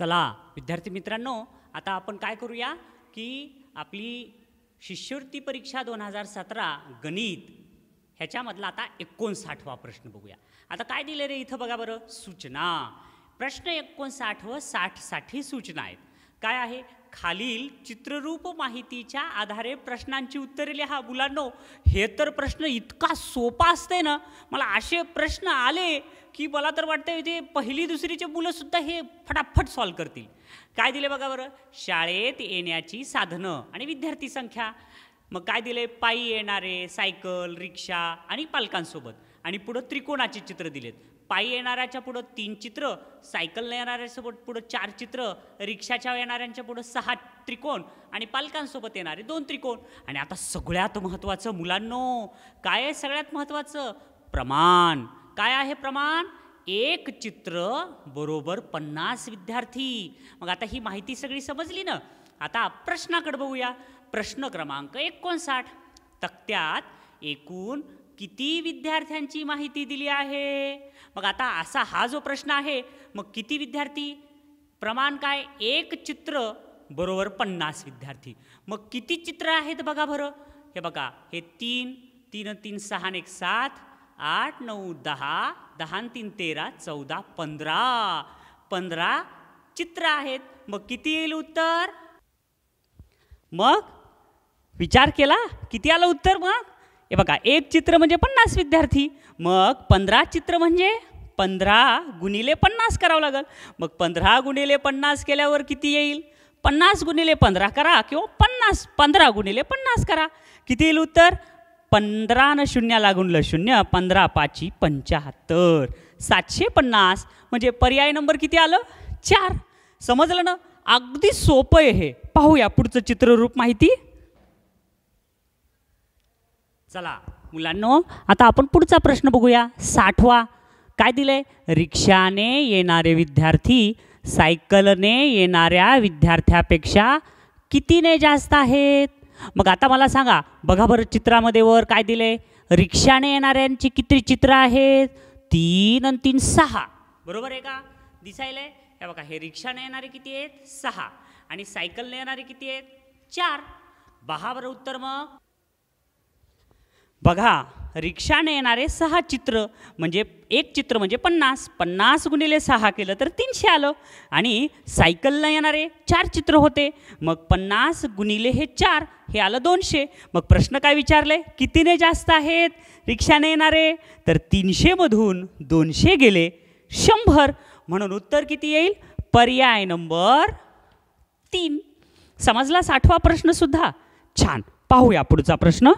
चला विद्यार्थी मित्रांनो आता आपण काय करूया की आपली शिष्यवृत्ती परीक्षा दोन हजार सतरा गणित ह्याच्यामधला आता एकोणसाठवा प्रश्न बघूया आता काय दिले रे इथं बघा बरं सूचना प्रश्न एकोणसाठ व साठसाठी सूचना आहेत काय आहे खालील चित्ररूप माहितीच्या आधारे प्रश्नांची उत्तरे लिहा मुलांनो हे तर प्रश्न इतका सोपा असते ना मला असे प्रश्न आले की मला तर वाटतं ते पहिली दुसरीचे मुलंसुद्धा हे फटाफट सॉल्व करतील काय दिले बघा बरं शाळेत येण्याची साधनं आणि विद्यार्थी संख्या मग काय दिले पायी येणारे सायकल रिक्षा आणि पालकांसोबत आणि पुढं त्रिकोणाचे चित्र दिलेत पायी येणाऱ्याच्या पुढं तीन चित्र सायकलनं येणाऱ्यासोबत पुढं चार चित्र रिक्षाच्या येणाऱ्यांच्या पुढं सहा त्रिकोण आणि पालकांसोबत येणारे दोन त्रिकोण आणि आता सगळ्यात महत्त्वाचं मुलांनो काय आहे सगळ्यात महत्त्वाचं प्रमाण काय आहे प्रमाण एक चित्र बरोबर पन्नास विद्यार्थी मग आता ही माहिती सगळी समजली ना आता प्रश्नाकडे बघूया प्रश्न क्रमांक एकोणसाठ तक्त्यात एकूण किती विद्यार्थ्यांची माहिती दिली आहे मग आता असा हा जो प्रश्न आहे मग किती विद्यार्थी प्रमाण काय एक चित्र बरोबर पन्नास विद्यार्थी मग किती चित्र आहेत बघा बरं हे बघा हे तीन तीन तीन सहा एक सात आठ नऊ दहा दहा तीन तेरा चौदा पंधरा पंधरा चित्र आहेत मग किती येईल उत्तर मग विचार केला किती आलं उत्तर मग हे बघा एक चित्र म्हणजे पन्नास विद्यार्थी मग पंधरा चित्र म्हणजे पंधरा गुणिले पन्नास करावं लागेल मग पंधरा गुणिले पन्नास केल्यावर किती येईल पन्नास गुणिले पंधरा करा किंवा पन्नास पंधरा गुणिले पन्नास करा किती येईल उत्तर न शून्य गुणलं शून्य पंधरा पाची पंच्याहत्तर सातशे पन्नास म्हणजे पर्याय नंबर किती आलं चार समजलं ना अगदी सोपं आहे हे पाहूया पुढचं चित्ररूप माहिती चला मुलांनो आता आपण पुढचा प्रश्न बघूया साठवा काय दिले रिक्षाने येणारे विद्यार्थी सायकलने येणाऱ्या विद्यार्थ्यापेक्षा कितीने जास्त आहेत मग आता मला सांगा बघा बरं चित्रामध्ये वर काय दिले रिक्षाने येणाऱ्यांची किती चित्र आहेत तीन आणि तीन सहा बरोबर आहे का दिसायला हे बघा हे रिक्षाने येणारे किती आहेत सहा आणि सायकलने येणारे किती आहेत चार बहा बरं उत्तर मग बघा रिक्षाने येणारे सहा चित्र म्हणजे एक चित्र म्हणजे पन्नास पन्नास गुणिले सहा केलं तर तीनशे आलं आणि सायकलला येणारे चार चित्र होते मग पन्नास गुणिले हे चार हे आलं दोनशे मग प्रश्न काय विचारले कितीने जास्त आहेत रिक्षाने येणारे तर तीनशेमधून दोनशे गेले शंभर म्हणून उत्तर किती येईल पर्याय नंबर तीन समजला साठवा प्रश्नसुद्धा छान पाहूया पुढचा प्रश्न